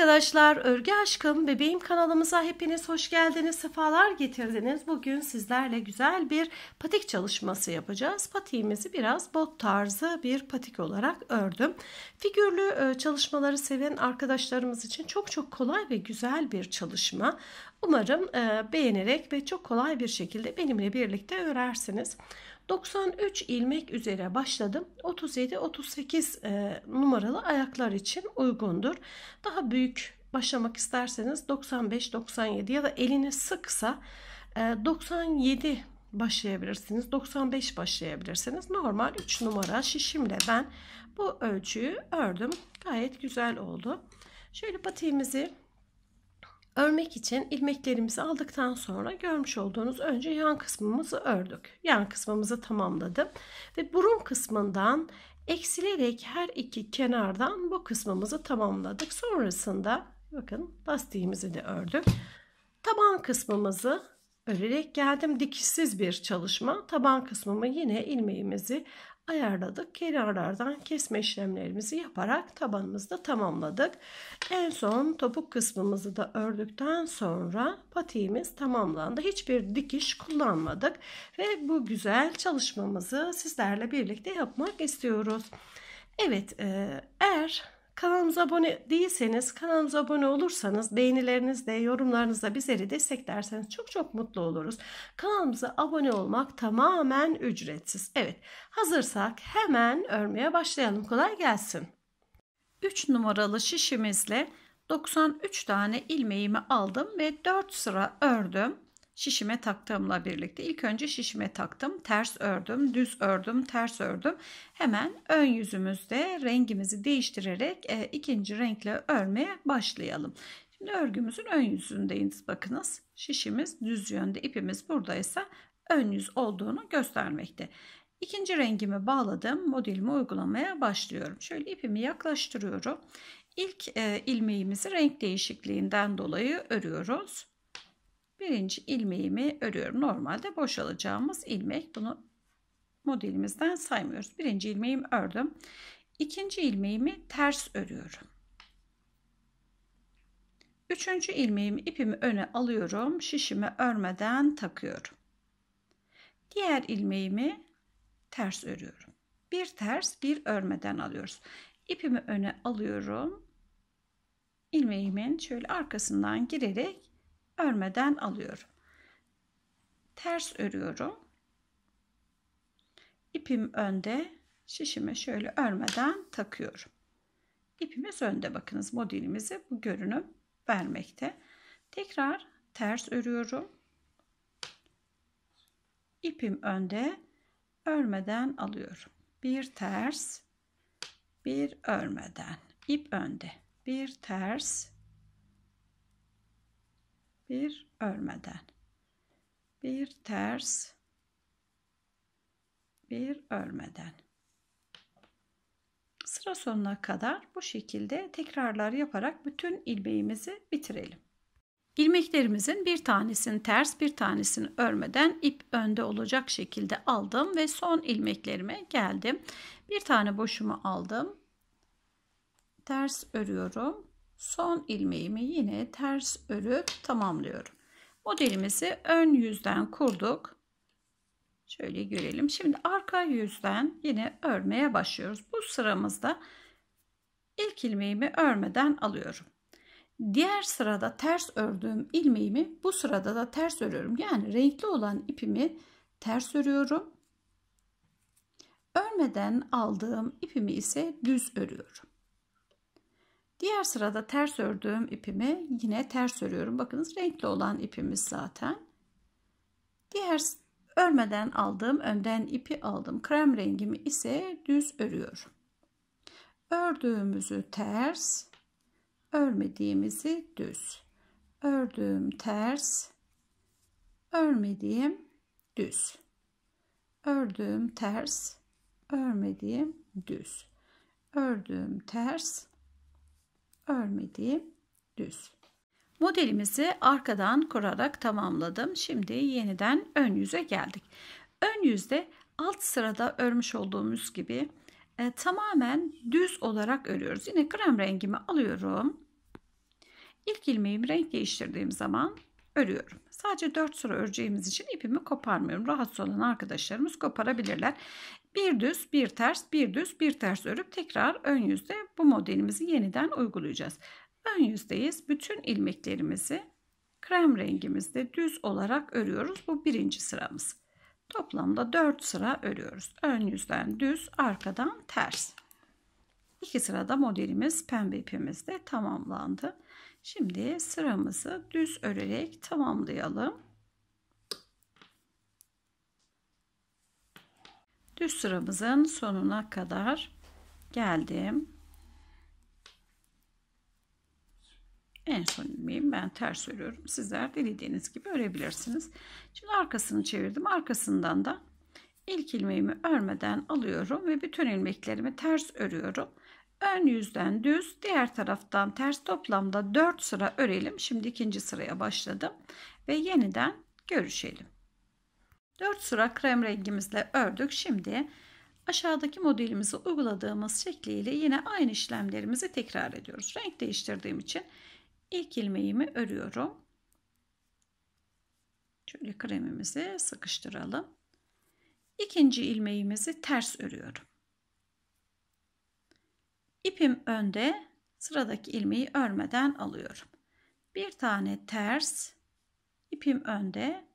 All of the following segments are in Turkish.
arkadaşlar, Örgü Aşkım Bebeğim kanalımıza hepiniz hoş geldiniz, sefalar getirdiniz. Bugün sizlerle güzel bir patik çalışması yapacağız. Patiğimizi biraz bot tarzı bir patik olarak ördüm. Figürlü e, çalışmaları seven arkadaşlarımız için çok çok kolay ve güzel bir çalışma. Umarım e, beğenerek ve çok kolay bir şekilde benimle birlikte örersiniz. 93 ilmek üzere başladım. 37-38 e, numaralı ayaklar için uygundur. Daha büyük başlamak isterseniz 95-97 ya da elini sıksa 97 e, başlayabilirsiniz. 95 başlayabilirsiniz. Normal 3 numara şişimle ben bu ölçüyü ördüm. Gayet güzel oldu. Şöyle patiğimizi Örmek için ilmeklerimizi aldıktan sonra görmüş olduğunuz önce yan kısmımızı ördük. Yan kısmımızı tamamladım. Ve burun kısmından eksilerek her iki kenardan bu kısmımızı tamamladık. Sonrasında bakın lastiğimizi de ördük. Taban kısmımızı örerek geldim. Dikişsiz bir çalışma. Taban kısmımı yine ilmeğimizi ayarladık. Kenarlardan kesme işlemlerimizi yaparak tabanımızda tamamladık. En son topuk kısmımızı da ördükten sonra patiğimiz tamamlandı. Hiçbir dikiş kullanmadık ve bu güzel çalışmamızı sizlerle birlikte yapmak istiyoruz. Evet e, eğer Kanalımıza abone değilseniz kanalımıza abone olursanız beğenilerinizle yorumlarınızla bizleri desteklerseniz çok çok mutlu oluruz. Kanalımıza abone olmak tamamen ücretsiz. Evet hazırsak hemen örmeye başlayalım. Kolay gelsin. 3 numaralı şişimizle 93 tane ilmeğimi aldım ve 4 sıra ördüm şişime taktığımla birlikte ilk önce şişime taktım ters ördüm düz ördüm ters ördüm hemen ön yüzümüzde rengimizi değiştirerek e, ikinci renkle örmeye başlayalım şimdi örgümüzün ön yüzündeyiz bakınız şişimiz düz yönde ipimiz buradaysa ön yüz olduğunu göstermekte İkinci rengimi bağladım modelimi uygulamaya başlıyorum şöyle ipimi yaklaştırıyorum İlk e, ilmeğimizi renk değişikliğinden dolayı örüyoruz birinci ilmeğimi örüyorum. Normalde boşalacağımız ilmek. Bunu modelimizden saymıyoruz. Birinci ilmeğimi ördüm. İkinci ilmeğimi ters örüyorum. Üçüncü ilmeğimi ipimi öne alıyorum. Şişimi örmeden takıyorum. Diğer ilmeğimi ters örüyorum. Bir ters bir örmeden alıyoruz. İpimi öne alıyorum. Ilmeğimin şöyle arkasından girerek örmeden alıyorum. Ters örüyorum. İpim önde. Şişime şöyle örmeden takıyorum. İpimiz önde bakınız modelimizi bu görünüm vermekte. Tekrar ters örüyorum. İpim önde örmeden alıyorum. Bir ters, bir örmeden. İp önde. Bir ters, bir örmeden bir ters bir örmeden sıra sonuna kadar bu şekilde tekrarlar yaparak bütün ilmeğimizi bitirelim. İlmeklerimizin bir tanesini ters bir tanesini örmeden ip önde olacak şekilde aldım ve son ilmeklerime geldim. Bir tane boşumu aldım. Ters örüyorum. Son ilmeğimi yine ters örüp tamamlıyorum. Modelimizi ön yüzden kurduk. Şöyle görelim. Şimdi arka yüzden yine örmeye başlıyoruz. Bu sıramızda ilk ilmeğimi örmeden alıyorum. Diğer sırada ters ördüğüm ilmeğimi bu sırada da ters örüyorum. Yani renkli olan ipimi ters örüyorum. Örmeden aldığım ipimi ise düz örüyorum. Diğer sırada ters ördüğüm ipimi yine ters örüyorum. Bakınız renkli olan ipimiz zaten. Diğer örmeden aldığım önden ipi aldım. Krem rengimi ise düz örüyorum. Ördüğümüzü ters, örmediğimizi düz. Ördüğüm ters, örmediğim düz. Ördüğüm ters, örmediğim düz. Ördüğüm ters, örmediğim düz. Modelimizi arkadan kurarak tamamladım. Şimdi yeniden ön yüze geldik. Ön yüzde alt sırada örmüş olduğumuz gibi e, tamamen düz olarak örüyoruz. Yine krem rengimi alıyorum. İlk ilmeğimi renk değiştirdiğim zaman örüyorum. Sadece 4 sıra öreceğimiz için ipimi koparmıyorum. Rahatsız olan arkadaşlarımız koparabilirler. Bir düz, bir ters, bir düz, bir ters örüp tekrar ön yüzde bu modelimizi yeniden uygulayacağız. Ön yüzdeyiz. Bütün ilmeklerimizi krem rengimizde düz olarak örüyoruz. Bu birinci sıramız. Toplamda 4 sıra örüyoruz. Ön yüzden düz, arkadan ters. İki sırada modelimiz pembe ipimizde tamamlandı. Şimdi sıramızı düz örerek tamamlayalım. düz sıramızın sonuna kadar geldim. En son ilmeğim ben ters örüyorum. Sizler dilediğiniz gibi örebilirsiniz. Şimdi arkasını çevirdim. Arkasından da ilk ilmeğimi örmeden alıyorum ve bütün ilmeklerimi ters örüyorum. Ön yüzden düz, diğer taraftan ters toplamda 4 sıra örelim. Şimdi ikinci sıraya başladım ve yeniden görüşelim. 4 sıra krem rengimizle ördük. Şimdi aşağıdaki modelimizi uyguladığımız şekliyle yine aynı işlemlerimizi tekrar ediyoruz. Renk değiştirdiğim için ilk ilmeğimi örüyorum. Şöyle kremimizi sıkıştıralım. İkinci ilmeğimizi ters örüyorum. İpim önde sıradaki ilmeği örmeden alıyorum. Bir tane ters ipim önde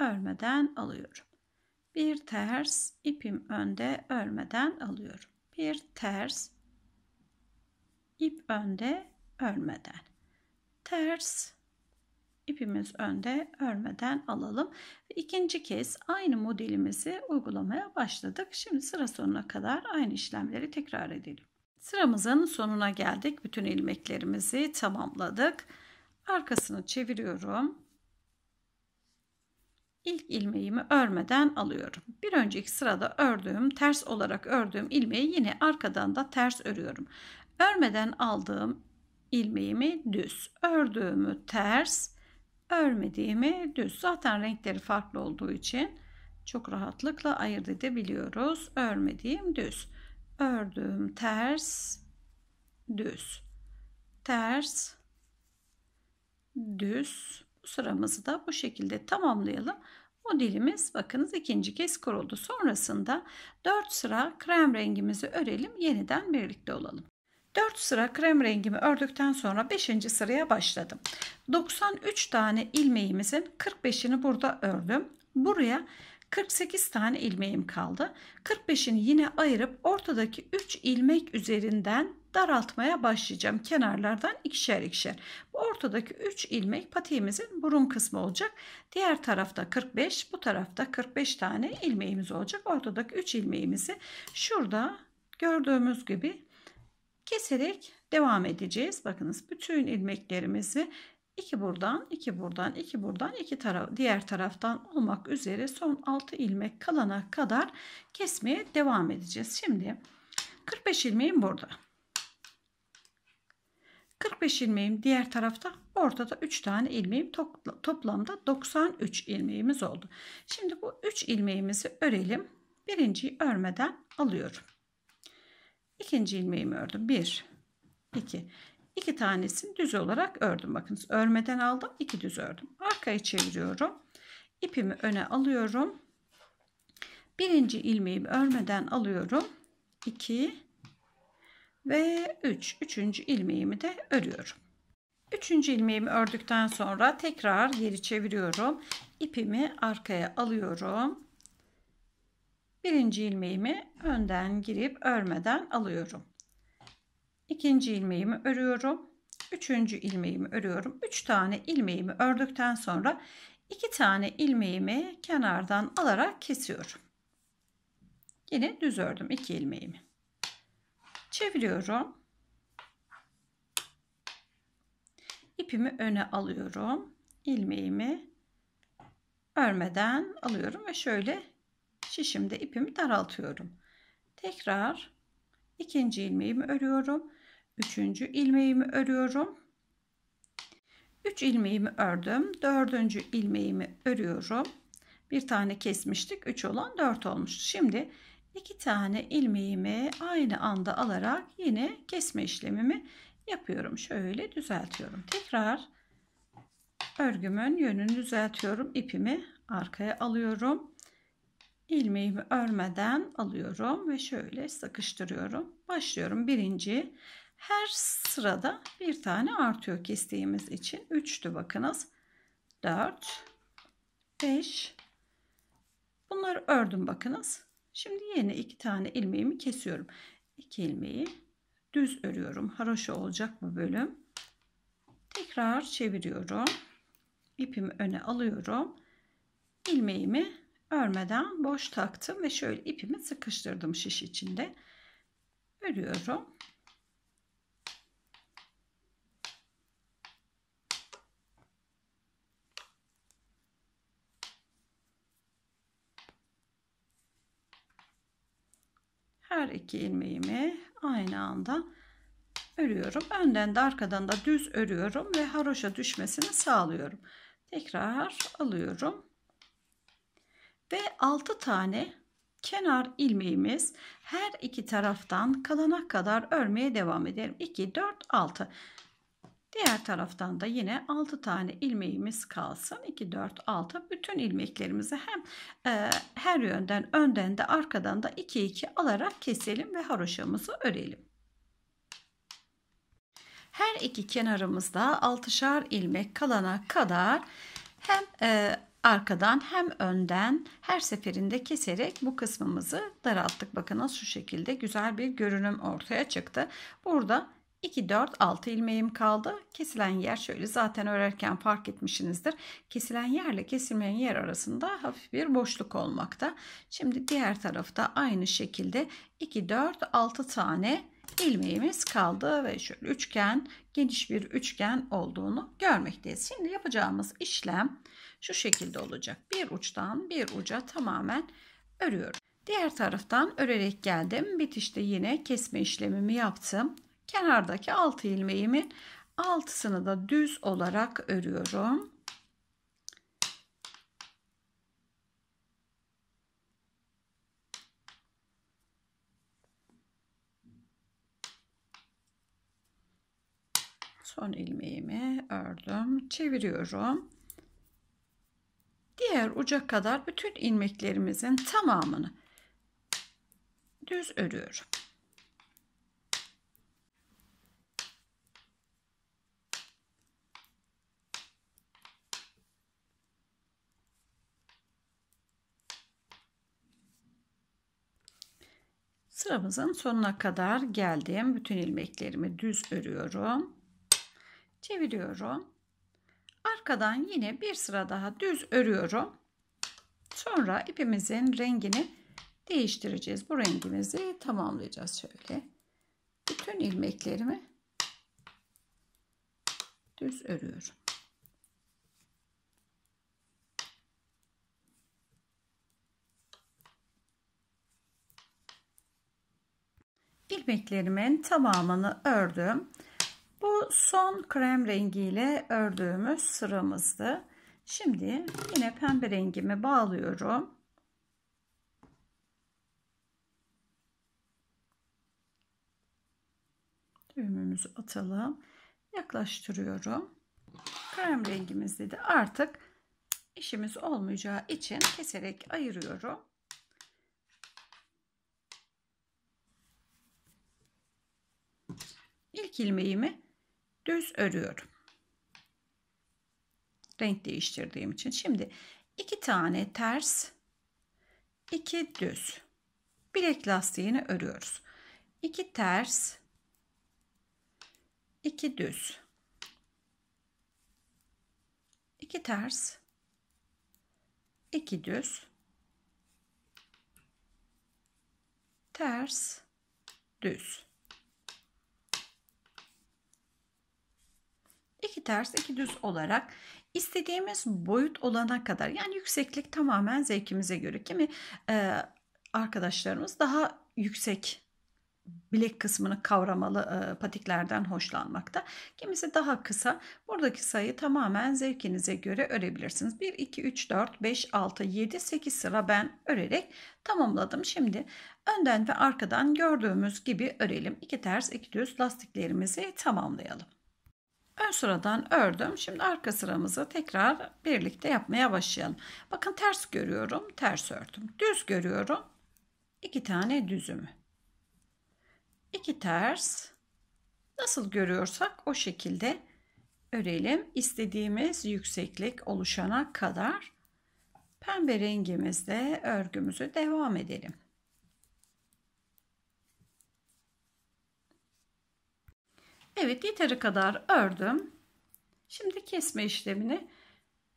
örmeden alıyorum. Bir ters ipim önde örmeden alıyorum. Bir ters ip önde örmeden. Ters ipimiz önde örmeden alalım. İkinci kez aynı modelimizi uygulamaya başladık. Şimdi sıra sonuna kadar aynı işlemleri tekrar edelim. Sıramızın sonuna geldik. Bütün ilmeklerimizi tamamladık. Arkasını çeviriyorum ilk ilmeğimi örmeden alıyorum. Bir önceki sırada ördüğüm ters olarak ördüğüm ilmeği yine arkadan da ters örüyorum. Örmeden aldığım ilmeğimi düz, ördüğümü ters, örmediğimi düz. Zaten renkleri farklı olduğu için çok rahatlıkla ayırt edebiliyoruz. Örmediğim düz, ördüğüm ters, düz, ters, düz, sıramızı da bu şekilde tamamlayalım. Modelimiz bakınız ikinci kez kuruldu. Sonrasında 4 sıra krem rengimizi örelim. Yeniden birlikte olalım. 4 sıra krem rengimi ördükten sonra 5. sıraya başladım. 93 tane ilmeğimizin 45'ini burada ördüm. Buraya 48 tane ilmeğim kaldı. 45'ini yine ayırıp ortadaki 3 ilmek üzerinden daraltmaya başlayacağım. Kenarlardan ikişer ikişer. Bu ortadaki 3 ilmek patiğimizin burun kısmı olacak. Diğer tarafta 45, bu tarafta 45 tane ilmeğimiz olacak. Ortadaki 3 ilmeğimizi şurada gördüğümüz gibi keserek devam edeceğiz. Bakınız bütün ilmeklerimizi iki buradan, iki buradan, iki buradan, iki taraf diğer taraftan olmak üzere son 6 ilmek kalana kadar kesmeye devam edeceğiz. Şimdi 45 ilmeğim burada. 45 ilmeğim diğer tarafta ortada 3 tane ilmeğim toplamda 93 ilmeğimiz oldu. Şimdi bu 3 ilmeğimizi örelim. Birinciyi örmeden alıyorum. İkinci ilmeğimi ördüm. 1 2 2 tanesini düz olarak ördüm. Bakınız örmeden aldım. 2 düz ördüm. Arkayı çeviriyorum. İpimi öne alıyorum. Birinci ilmeğimi örmeden alıyorum. 2 ve 3. 3. ilmeğimi de örüyorum. 3. ilmeğimi ördükten sonra tekrar geri çeviriyorum. İpimi arkaya alıyorum. 1. ilmeğimi önden girip örmeden alıyorum. 2. ilmeğimi örüyorum. 3. ilmeğimi örüyorum. 3 tane ilmeğimi ördükten sonra 2 tane ilmeğimi kenardan alarak kesiyorum. Yine düz ördüm 2 ilmeğimi. Çeviriyorum. İpimi öne alıyorum. ilmeğimi örmeden alıyorum ve şöyle şişimde ipimi daraltıyorum. Tekrar ikinci ilmeğimi örüyorum. Üçüncü ilmeğimi örüyorum. üç ilmeğimi ördüm. dördüncü ilmeğimi örüyorum. Bir tane kesmiştik. üç olan dört olmuştu. Şimdi iki tane ilmeğimi aynı anda alarak yine kesme işlemimi yapıyorum. Şöyle düzeltiyorum. Tekrar örgümün yönünü düzeltiyorum. İpimi arkaya alıyorum. ilmeğimi örmeden alıyorum ve şöyle sıkıştırıyorum. Başlıyorum. Birinci her sırada bir tane artıyor kestiğimiz için. Üçtü bakınız. Dört, beş. Bunları ördüm bakınız. Şimdi yerine iki tane ilmeğimi kesiyorum. İki ilmeği düz örüyorum. Haroşa olacak bu bölüm. Tekrar çeviriyorum. İpimi öne alıyorum. İlmeğimi örmeden boş taktım ve şöyle ipimi sıkıştırdım şiş içinde. Örüyorum. her iki ilmeğimi aynı anda örüyorum. Önden de arkadan da düz örüyorum ve haroşa düşmesini sağlıyorum. Tekrar alıyorum. Ve 6 tane kenar ilmeğimiz her iki taraftan kalana kadar örmeye devam edelim. 2, 4, 6. Diğer taraftan da yine 6 tane ilmeğimiz kalsın. 2, 4, 6 bütün ilmeklerimizi hem e, her yönden önden de arkadan da 2, 2 alarak keselim ve haroşamızı örelim. Her iki kenarımızda 6'şar ilmek kalana kadar hem e, arkadan hem önden her seferinde keserek bu kısmımızı daralttık. Bakınız şu şekilde güzel bir görünüm ortaya çıktı. Burada 2, 4, 6 ilmeğim kaldı. Kesilen yer şöyle zaten örerken fark etmişsinizdir. Kesilen yerle kesilmeyen yer arasında hafif bir boşluk olmakta. Şimdi diğer tarafta aynı şekilde 2, 4, 6 tane ilmeğimiz kaldı ve şöyle üçgen geniş bir üçgen olduğunu görmekteyiz. Şimdi yapacağımız işlem şu şekilde olacak. Bir uçtan bir uca tamamen örüyorum. Diğer taraftan örerek geldim. Bitişte yine kesme işlemimi yaptım. Kenardaki 6 ilmeğimin altısını da düz olarak örüyorum. Son ilmeğimi ördüm. Çeviriyorum. Diğer uca kadar bütün ilmeklerimizin tamamını düz örüyorum. Sıramızın sonuna kadar geldim. Bütün ilmeklerimi düz örüyorum. Çeviriyorum. Arkadan yine bir sıra daha düz örüyorum. Sonra ipimizin rengini değiştireceğiz. Bu rengimizi tamamlayacağız şöyle. Bütün ilmeklerimi düz örüyorum. ilmeklerimin tamamını ördüm. Bu son krem rengiyle ördüğümüz sıramızdı. Şimdi yine pembe rengimi bağlıyorum. Düğümümüzü atalım. Yaklaştırıyorum. Krem rengimizde de artık işimiz olmayacağı için keserek ayırıyorum. İlk ilmeğimi düz örüyorum. Renk değiştirdiğim için. Şimdi iki tane ters, iki düz. Bilek lastiğini örüyoruz. İki ters, iki düz. iki ters, iki düz. Ters, düz. iki ters iki düz olarak istediğimiz boyut olana kadar yani yükseklik tamamen zevkimize göre. Kimi e, arkadaşlarımız daha yüksek bilek kısmını kavramalı e, patiklerden hoşlanmakta. Kimisi daha kısa. Buradaki sayı tamamen zevkinize göre örebilirsiniz. 1, 2, 3, 4, 5, 6, 7, 8 sıra ben örerek tamamladım. Şimdi önden ve arkadan gördüğümüz gibi örelim. 2 ters 2 düz lastiklerimizi tamamlayalım. Ön sıradan ördüm. Şimdi arka sıramızı tekrar birlikte yapmaya başlayalım. Bakın ters görüyorum. Ters ördüm. Düz görüyorum. iki tane düzümü. iki ters. Nasıl görüyorsak o şekilde örelim. İstediğimiz yükseklik oluşana kadar pembe rengimizde örgümüzü devam edelim. Evet yeteri kadar ördüm. Şimdi kesme işlemini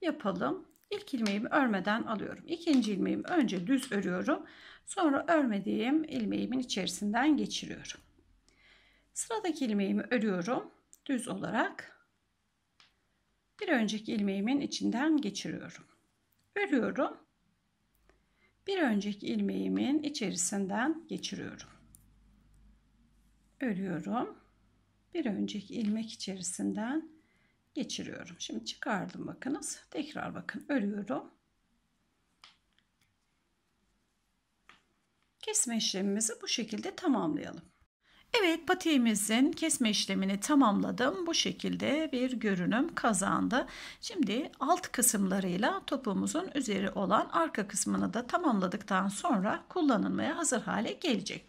yapalım. İlk ilmeğimi örmeden alıyorum. İkinci ilmeğimi önce düz örüyorum. Sonra örmediğim ilmeğimin içerisinden geçiriyorum. Sıradaki ilmeğimi örüyorum. Düz olarak bir önceki ilmeğimin içinden geçiriyorum. Örüyorum. Bir önceki ilmeğimin içerisinden geçiriyorum. Örüyorum bir önceki ilmek içerisinden geçiriyorum. Şimdi çıkardım bakınız. Tekrar bakın örüyorum. Kesme işlemimizi bu şekilde tamamlayalım. Evet patiğimizin kesme işlemini tamamladım. Bu şekilde bir görünüm kazandı. Şimdi alt kısımlarıyla topumuzun üzeri olan arka kısmını da tamamladıktan sonra kullanılmaya hazır hale gelecek.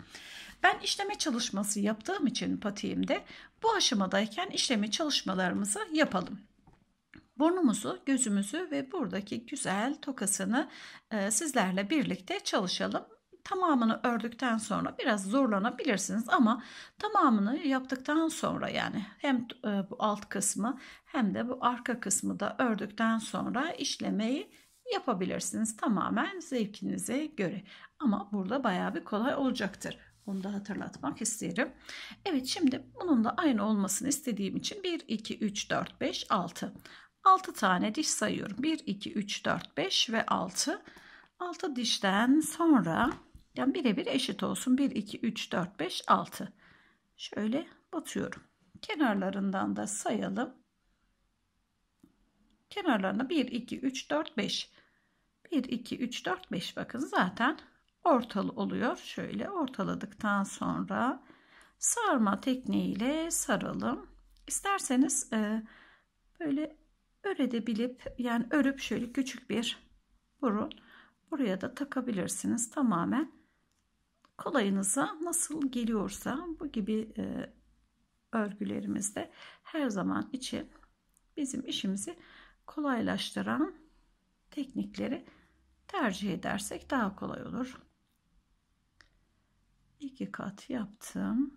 Ben işleme çalışması yaptığım için patiğimde bu aşamadayken işleme çalışmalarımızı yapalım. Burnumuzu, gözümüzü ve buradaki güzel tokasını e, sizlerle birlikte çalışalım tamamını ördükten sonra biraz zorlanabilirsiniz ama tamamını yaptıktan sonra yani hem e, bu alt kısmı hem de bu arka kısmı da ördükten sonra işlemeyi yapabilirsiniz tamamen zevkinize göre ama burada bayağı bir kolay olacaktır. Onu da hatırlatmak isterim. Evet şimdi bunun da aynı olmasını istediğim için 1, 2, 3, 4, 5, 6. 6 tane diş sayıyorum. 1, 2, 3, 4, 5 ve 6. 6 dişten sonra yani birebir eşit olsun. 1, 2, 3, 4, 5, 6. Şöyle batıyorum. Kenarlarından da sayalım. Kenarlarına 1, 2, 3, 4, 5. 1, 2, 3, 4, 5 bakın zaten ortalı oluyor. Şöyle ortaladıktan sonra sarma tekniğiyle saralım. İsterseniz e, böyle öredebilip yani örüp şöyle küçük bir burun buraya da takabilirsiniz. Tamamen kolayınıza nasıl geliyorsa bu gibi e, örgülerimizde her zaman için bizim işimizi kolaylaştıran teknikleri tercih edersek daha kolay olur iki kat yaptım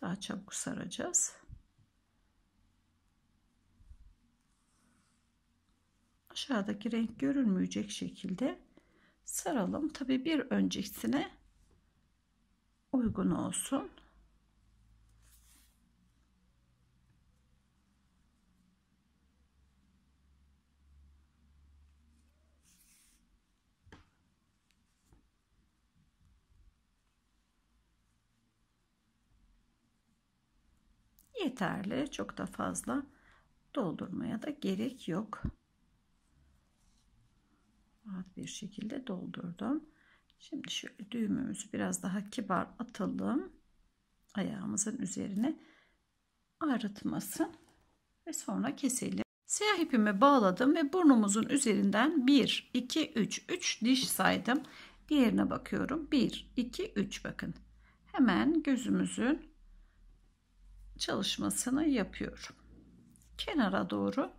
daha çabuk saracağız aşağıdaki renk görülmeyecek şekilde saralım tabi bir öncekisine uygun olsun yeterli. Çok da fazla doldurmaya da gerek yok. Rahat bir şekilde doldurdum. Şimdi şöyle düğümümüzü biraz daha kibar atalım. Ayağımızın üzerine ağrıtmasın. Ve sonra keselim. Siyah ipimi bağladım ve burnumuzun üzerinden 1, 2, 3, 3 diş saydım. Diğerine bakıyorum. 1, 2, 3 bakın. Hemen gözümüzün çalışmasını yapıyorum. Kenara doğru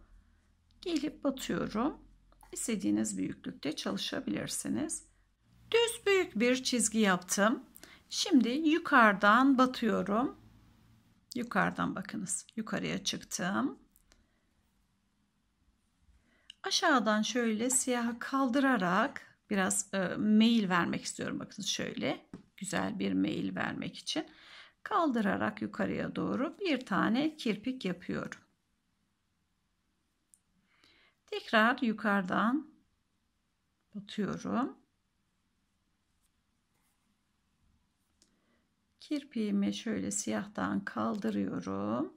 gelip batıyorum. İstediğiniz büyüklükte çalışabilirsiniz. Düz büyük bir çizgi yaptım. Şimdi yukarıdan batıyorum. Yukarıdan bakınız. Yukarıya çıktım. Aşağıdan şöyle siyahı kaldırarak biraz e, mail vermek istiyorum. Bakın şöyle güzel bir mail vermek için kaldırarak yukarıya doğru bir tane kirpik yapıyorum. Tekrar yukarıdan batıyorum. Kirpiğimi şöyle siyahtan kaldırıyorum.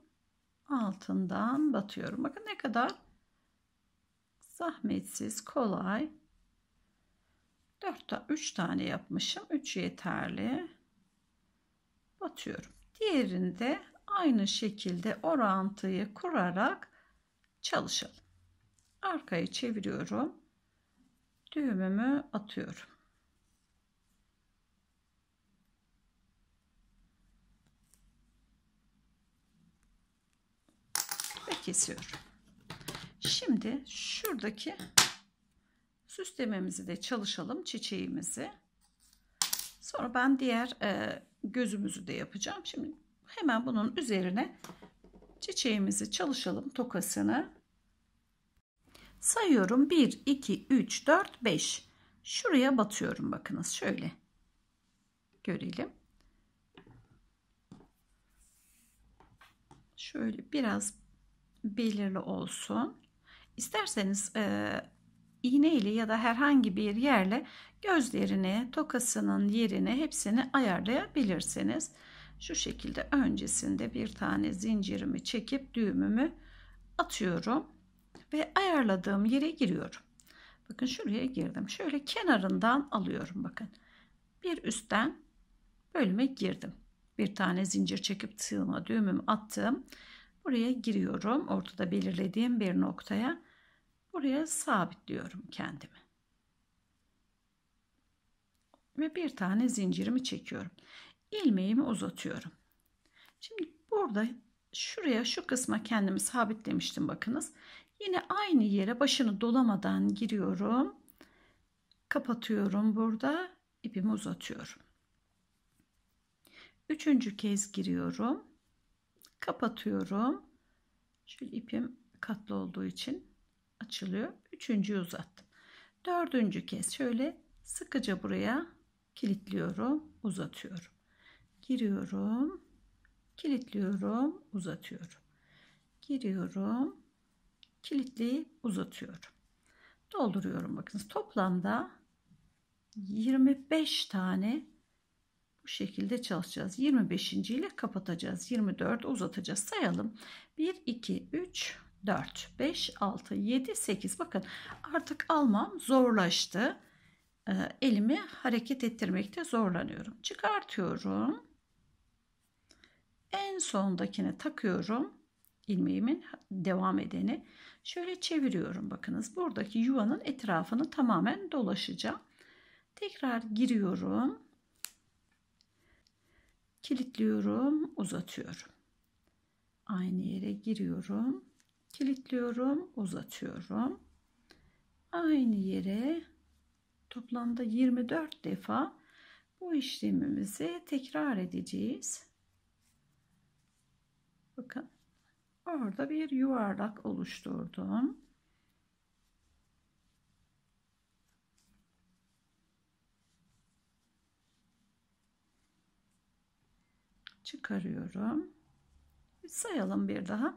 Altından batıyorum. Bakın ne kadar zahmetsiz, kolay. 4 3 tane yapmışım. 3 yeterli batıyorum. Diğerinde aynı şekilde orantıyı kurarak çalışalım. Arkayı çeviriyorum. Düğümümü atıyorum. Ve kesiyorum. Şimdi şuradaki süslememizi de çalışalım çiçeğimizi. Sonra ben diğer e, gözümüzü de yapacağım. Şimdi hemen bunun üzerine çiçeğimizi çalışalım tokasını. Sayıyorum 1, 2, 3, 4, 5. Şuraya batıyorum bakınız şöyle. Görelim. Şöyle biraz belirli olsun. İsterseniz e, iğne ile ya da herhangi bir yerle gözlerini, tokasının yerini hepsini ayarlayabilirsiniz. Şu şekilde öncesinde bir tane zincirimi çekip düğümümü atıyorum ve ayarladığım yere giriyorum. Bakın şuraya girdim. Şöyle kenarından alıyorum bakın. Bir üstten bölüme girdim. Bir tane zincir çekip tığıma düğümümü attım. Buraya giriyorum. Ortada belirlediğim bir noktaya Buraya sabitliyorum kendimi. Ve bir tane zincirimi çekiyorum. İlmeğimi uzatıyorum. Şimdi burada şuraya şu kısma kendimi sabitlemiştim bakınız. Yine aynı yere başını dolamadan giriyorum. Kapatıyorum burada. ipimi uzatıyorum. Üçüncü kez giriyorum. Kapatıyorum. Şöyle ipim katlı olduğu için açılıyor. Üçüncüyü uzattım. Dördüncü kez şöyle sıkıca buraya kilitliyorum, uzatıyorum. Giriyorum, kilitliyorum, uzatıyorum. Giriyorum, kilitleyip uzatıyorum. Dolduruyorum bakınız. Toplamda 25 tane bu şekilde çalışacağız. 25. ile kapatacağız. 24 uzatacağız. Sayalım. 1, 2, 3, 4, 5, 6, 7, 8. Bakın artık almam zorlaştı. Ee, elimi hareket ettirmekte zorlanıyorum. Çıkartıyorum. En sondakine takıyorum. ilmeğimin devam edeni. Şöyle çeviriyorum bakınız. Buradaki yuvanın etrafını tamamen dolaşacağım. Tekrar giriyorum. Kilitliyorum, uzatıyorum. Aynı yere giriyorum kilitliyorum uzatıyorum aynı yere toplamda 24 defa bu işlemimizi tekrar edeceğiz bakın orada bir yuvarlak oluşturdum çıkarıyorum sayalım bir daha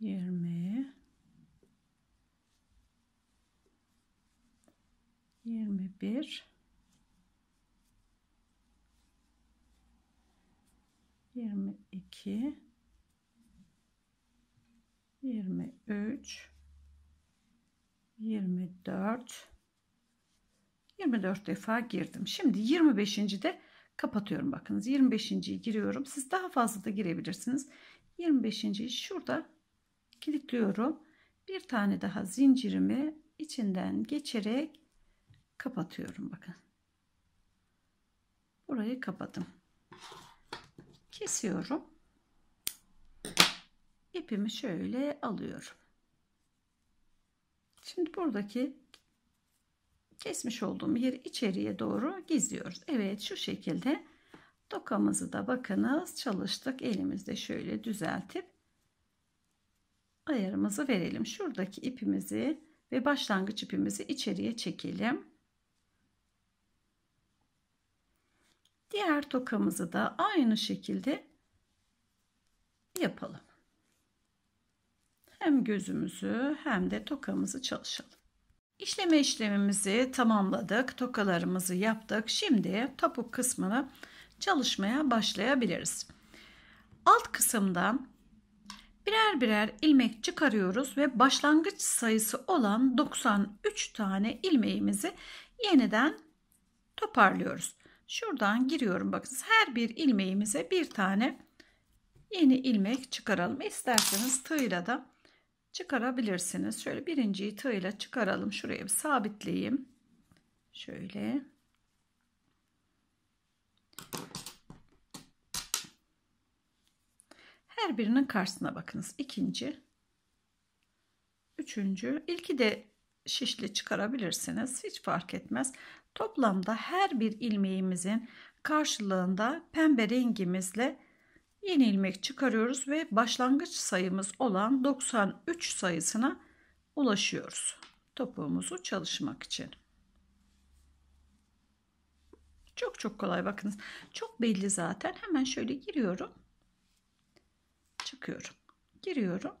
yirmi yirmi bir yirmi iki yirmi üç yirmi dört 24 defa girdim. Şimdi 25. de kapatıyorum bakınız. 25.yi giriyorum. Siz daha fazla da girebilirsiniz. 25. şurada kilitliyorum. Bir tane daha zincirimi içinden geçerek kapatıyorum bakın. Burayı kapadım. Kesiyorum. İpimi şöyle alıyorum. Şimdi buradaki kesmiş olduğum yeri içeriye doğru gizliyoruz. Evet şu şekilde dokamızı da bakınız çalıştık. Elimizde şöyle düzeltip ayarımızı verelim. Şuradaki ipimizi ve başlangıç ipimizi içeriye çekelim. Diğer tokamızı da aynı şekilde yapalım. Hem gözümüzü hem de tokamızı çalışalım. İşleme işlemimizi tamamladık. Tokalarımızı yaptık. Şimdi topuk kısmını çalışmaya başlayabiliriz. Alt kısımdan Birer birer ilmek çıkarıyoruz ve başlangıç sayısı olan 93 tane ilmeğimizi yeniden toparlıyoruz. Şuradan giriyorum bakınız her bir ilmeğimize bir tane yeni ilmek çıkaralım. İsterseniz tığla da çıkarabilirsiniz. Şöyle birinciyi tığla çıkaralım. Şuraya bir sabitleyeyim. Şöyle. Her birinin karşısına bakınız. İkinci, üçüncü, ilki de şişli çıkarabilirsiniz. Hiç fark etmez. Toplamda her bir ilmeğimizin karşılığında pembe rengimizle yeni ilmek çıkarıyoruz ve başlangıç sayımız olan 93 sayısına ulaşıyoruz. Topuğumuzu çalışmak için. Çok çok kolay bakınız. Çok belli zaten. Hemen şöyle giriyorum çıkıyorum. Giriyorum.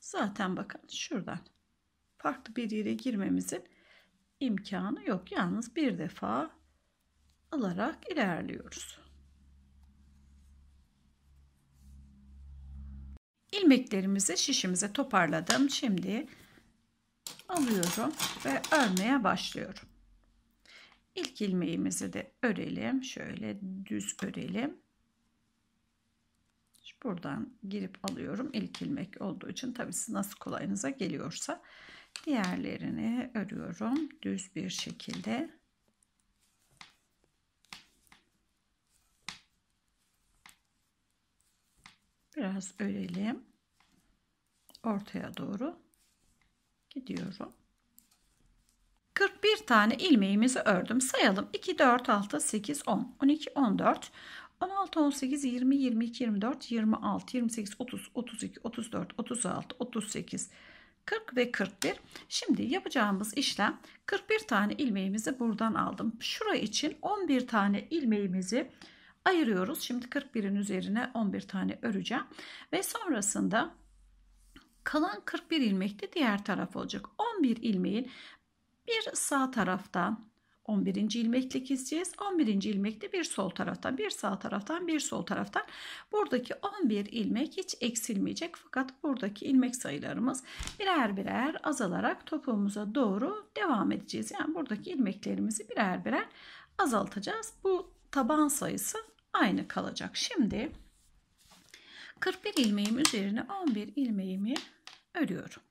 Zaten bakın şuradan farklı bir yere girmemizin imkanı yok. Yalnız bir defa alarak ilerliyoruz. ilmeklerimizi şişimize toparladım. Şimdi alıyorum ve örmeye başlıyorum. İlk ilmeğimizi de örelim. Şöyle düz örelim. Buradan girip alıyorum. ilk ilmek olduğu için tabii siz nasıl kolayınıza geliyorsa diğerlerini örüyorum düz bir şekilde. Biraz örelim. Ortaya doğru gidiyorum. 41 tane ilmeğimizi ördüm. Sayalım. 2, 4, 6, 8, 10, 12, 14, 16, 18, 20, 22, 24, 26, 28, 30, 32, 34, 36, 38, 40 ve 41. Şimdi yapacağımız işlem 41 tane ilmeğimizi buradan aldım. Şura için 11 tane ilmeğimizi ayırıyoruz. Şimdi 41'in üzerine 11 tane öreceğim. Ve sonrasında kalan 41 ilmek de diğer taraf olacak. 11 ilmeğin bir sağ taraftan 11. ilmekle keseceğiz. 11. ilmekte bir sol taraftan, bir sağ taraftan, bir sol taraftan. Buradaki 11 ilmek hiç eksilmeyecek. Fakat buradaki ilmek sayılarımız birer birer azalarak topuğumuza doğru devam edeceğiz. Yani buradaki ilmeklerimizi birer birer azaltacağız. Bu taban sayısı aynı kalacak. Şimdi 41 ilmeğim üzerine 11 ilmeğimi örüyorum.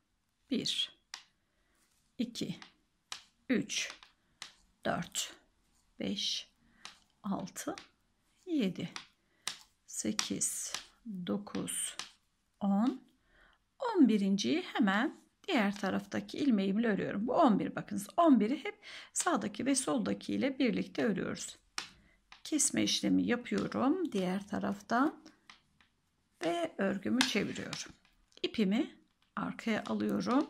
1 2 3 4, 5, 6, 7, 8, 9, 10. 11.yi hemen diğer taraftaki ilmeğimle örüyorum. Bu 11 bakınız. 11'i hep sağdaki ve soldaki ile birlikte örüyoruz. Kesme işlemi yapıyorum diğer taraftan ve örgümü çeviriyorum. İpimi arkaya alıyorum.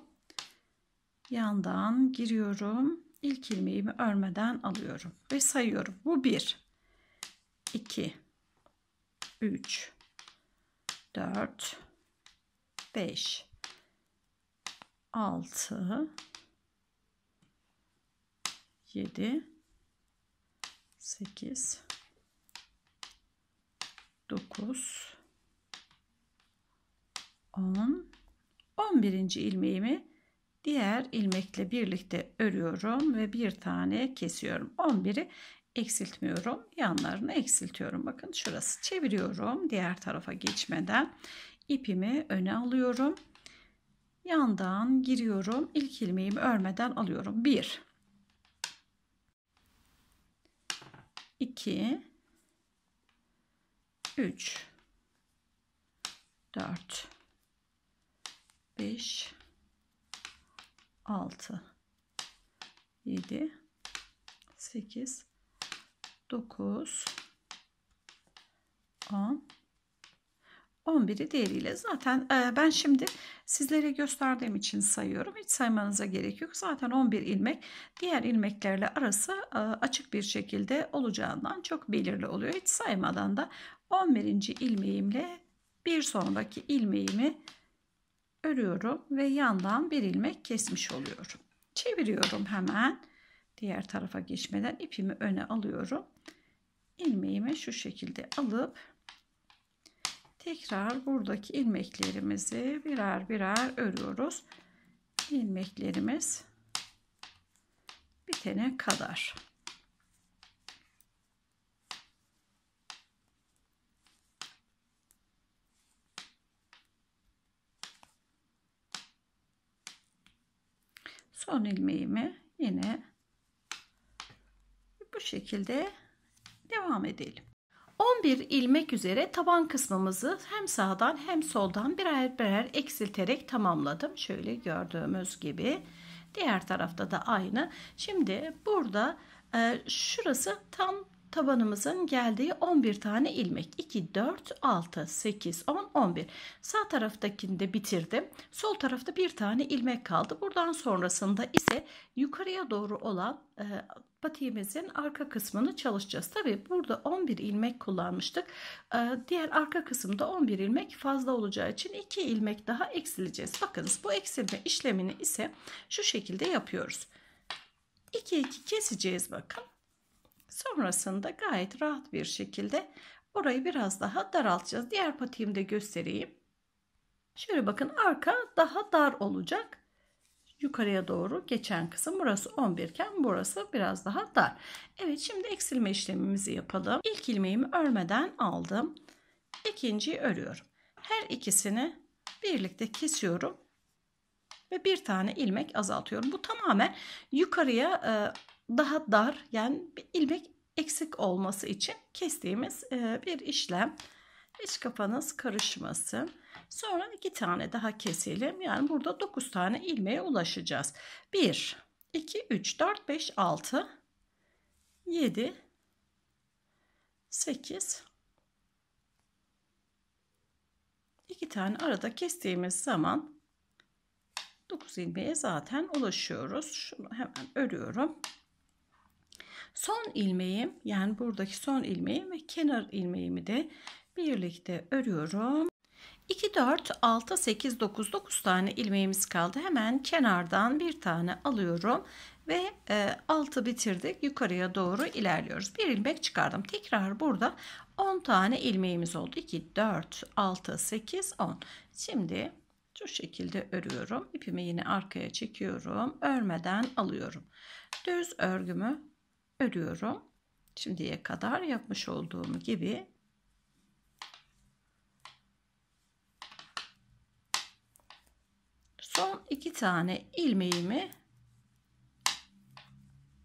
Yandan giriyorum ilk ilmeğimi örmeden alıyorum ve sayıyorum. Bu 1 2 3 4 5 6 7 8 9 10 11. ilmeğimi diğer ilmekle birlikte örüyorum ve bir tane kesiyorum 11'i eksiltmiyorum yanlarını eksiltiyorum bakın şurası çeviriyorum diğer tarafa geçmeden ipimi öne alıyorum yandan giriyorum ilk ilmeğimi örmeden alıyorum 1 2 3 4 5 6 7 8 9 10 11'i diğeriyle zaten e, ben şimdi sizlere gösterdiğim için sayıyorum. Hiç saymanıza gerek yok. Zaten 11 ilmek diğer ilmeklerle arası e, açık bir şekilde olacağından çok belirli oluyor. Hiç saymadan da 11. ilmeğimle bir sonraki ilmeğimi örüyorum ve yandan bir ilmek kesmiş oluyorum. Çeviriyorum hemen. Diğer tarafa geçmeden ipimi öne alıyorum. İlmeğimi şu şekilde alıp tekrar buradaki ilmeklerimizi birer birer örüyoruz. İlmeklerimiz bitene kadar. son ilmeğimi yine bu şekilde devam edelim. 11 ilmek üzere taban kısmımızı hem sağdan hem soldan birer birer eksilterek tamamladım. Şöyle gördüğümüz gibi. Diğer tarafta da aynı. Şimdi burada e, şurası tam tabanımızın geldiği 11 tane ilmek. 2, 4, 6, 8, 10, 11. Sağ taraftakini de bitirdim. Sol tarafta bir tane ilmek kaldı. Buradan sonrasında ise yukarıya doğru olan e, patiğimizin arka kısmını çalışacağız. Tabi burada 11 ilmek kullanmıştık. E, diğer arka kısımda 11 ilmek fazla olacağı için 2 ilmek daha eksileceğiz. Bakınız bu eksilme işlemini ise şu şekilde yapıyoruz. 2 2 keseceğiz bakın. Sonrasında gayet rahat bir şekilde orayı biraz daha daraltacağız. Diğer patiğimi de göstereyim. Şöyle bakın arka daha dar olacak. Yukarıya doğru geçen kısım burası 11 iken burası biraz daha dar. Evet şimdi eksilme işlemimizi yapalım. İlk ilmeğimi örmeden aldım. İkinciyi örüyorum. Her ikisini birlikte kesiyorum ve bir tane ilmek azaltıyorum. Bu tamamen yukarıya e, daha dar yani bir ilmek eksik olması için kestiğimiz e, bir işlem. Hiç kafanız karışmasın. Sonra iki tane daha keselim. Yani burada dokuz tane ilmeğe ulaşacağız. Bir, iki, üç, dört, beş, altı, yedi, sekiz. İki tane arada kestiğimiz zaman dokuz ilmeğe zaten ulaşıyoruz. Şunu hemen örüyorum. Son ilmeğim yani buradaki son ilmeğim ve kenar ilmeğimi de birlikte örüyorum. 2, 4, 6, 8, 9, 9 tane ilmeğimiz kaldı. Hemen kenardan bir tane alıyorum ve e, 6 bitirdik. Yukarıya doğru ilerliyoruz. Bir ilmek çıkardım. Tekrar burada 10 tane ilmeğimiz oldu. 2, 4, 6, 8, 10. Şimdi şu şekilde örüyorum. İpimi yine arkaya çekiyorum. Örmeden alıyorum. Düz örgümü örüyorum. Şimdiye kadar yapmış olduğum gibi son iki tane ilmeğimi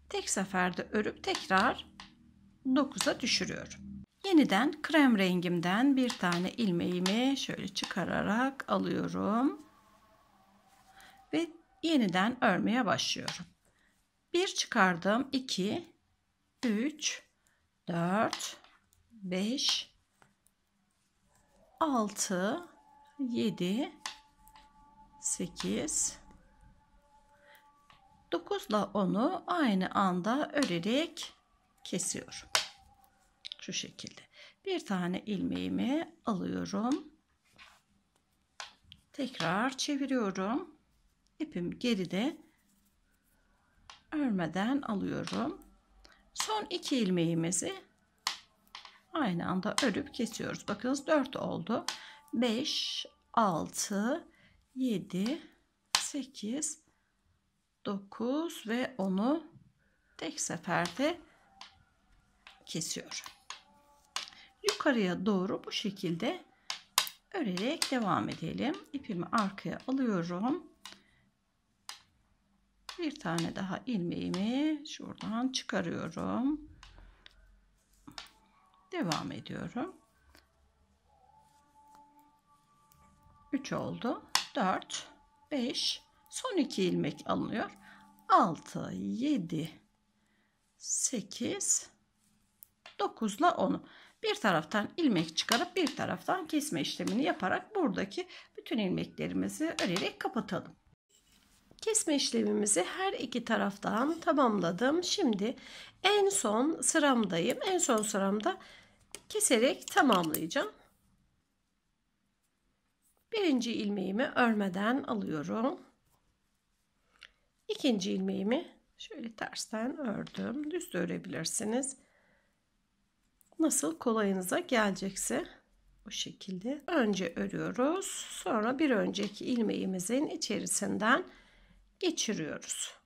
tek seferde örüp tekrar 9'a düşürüyorum. Yeniden krem rengimden bir tane ilmeğimi şöyle çıkararak alıyorum ve yeniden örmeye başlıyorum. Bir çıkardım, iki, 3 4 5 6 7 8 9 ile 10'u aynı anda örerek kesiyorum. Şu şekilde. Bir tane ilmeğimi alıyorum. Tekrar çeviriyorum. İpim geride örmeden alıyorum. Son iki ilmeğimizi aynı anda örüp kesiyoruz. Bakınız 4 oldu. 5, 6, 7, 8, 9 ve 10'u tek seferde kesiyor. Yukarıya doğru bu şekilde örerek devam edelim. İpimi arkaya alıyorum bir tane daha ilmeğimi şuradan çıkarıyorum devam ediyorum 3 oldu 4 5 son 2 ilmek alınıyor 6 7 8 9 ile 10 bir taraftan ilmek çıkarıp bir taraftan kesme işlemini yaparak buradaki bütün ilmeklerimizi örerek kapatalım Kesme işlemimizi her iki taraftan tamamladım. Şimdi en son sıramdayım. En son sıramda keserek tamamlayacağım. Birinci ilmeğimi örmeden alıyorum. İkinci ilmeğimi şöyle tersten ördüm. Düz de örebilirsiniz. Nasıl kolayınıza gelecekse bu şekilde önce örüyoruz. Sonra bir önceki ilmeğimizin içerisinden geçiriyoruz.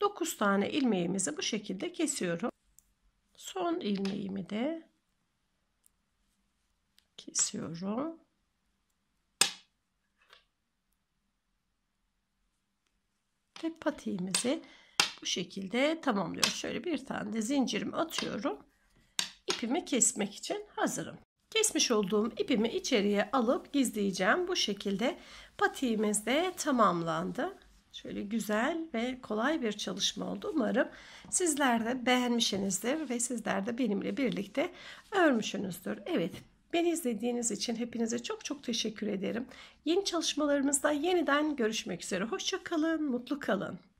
Dokuz tane ilmeğimizi bu şekilde kesiyorum. Son ilmeğimi de kesiyorum. Ve patiğimizi bu şekilde tamamlıyoruz. Şöyle bir tane de zincirimi atıyorum. İpimi kesmek için hazırım. Kesmiş olduğum ipimi içeriye alıp gizleyeceğim. Bu şekilde patiğimiz de tamamlandı. Şöyle güzel ve kolay bir çalışma oldu. Umarım sizler de beğenmişsinizdir ve sizler de benimle birlikte örmüşsünüzdür. Evet Beni izlediğiniz için hepinize çok çok teşekkür ederim. Yeni çalışmalarımızda yeniden görüşmek üzere. Hoşçakalın, mutlu kalın.